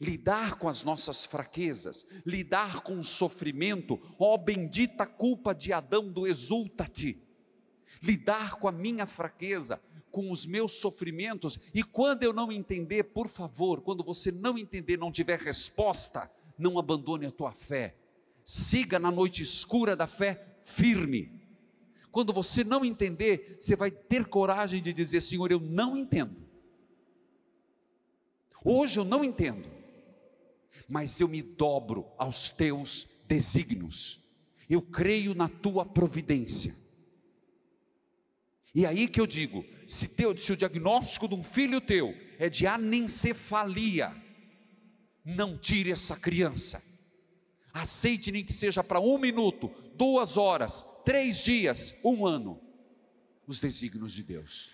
lidar com as nossas fraquezas, lidar com o sofrimento, ó bendita culpa de Adão do exulta-te, lidar com a minha fraqueza, com os meus sofrimentos, e quando eu não entender, por favor, quando você não entender, não tiver resposta, não abandone a tua fé, siga na noite escura da fé firme. Quando você não entender, você vai ter coragem de dizer: Senhor, eu não entendo. Hoje eu não entendo, mas eu me dobro aos teus desígnios, eu creio na tua providência. E é aí que eu digo: se, teu, se o diagnóstico de um filho teu é de anencefalia, não tire essa criança, aceite nem que seja para um minuto, duas horas, três dias, um ano, os desígnios de Deus.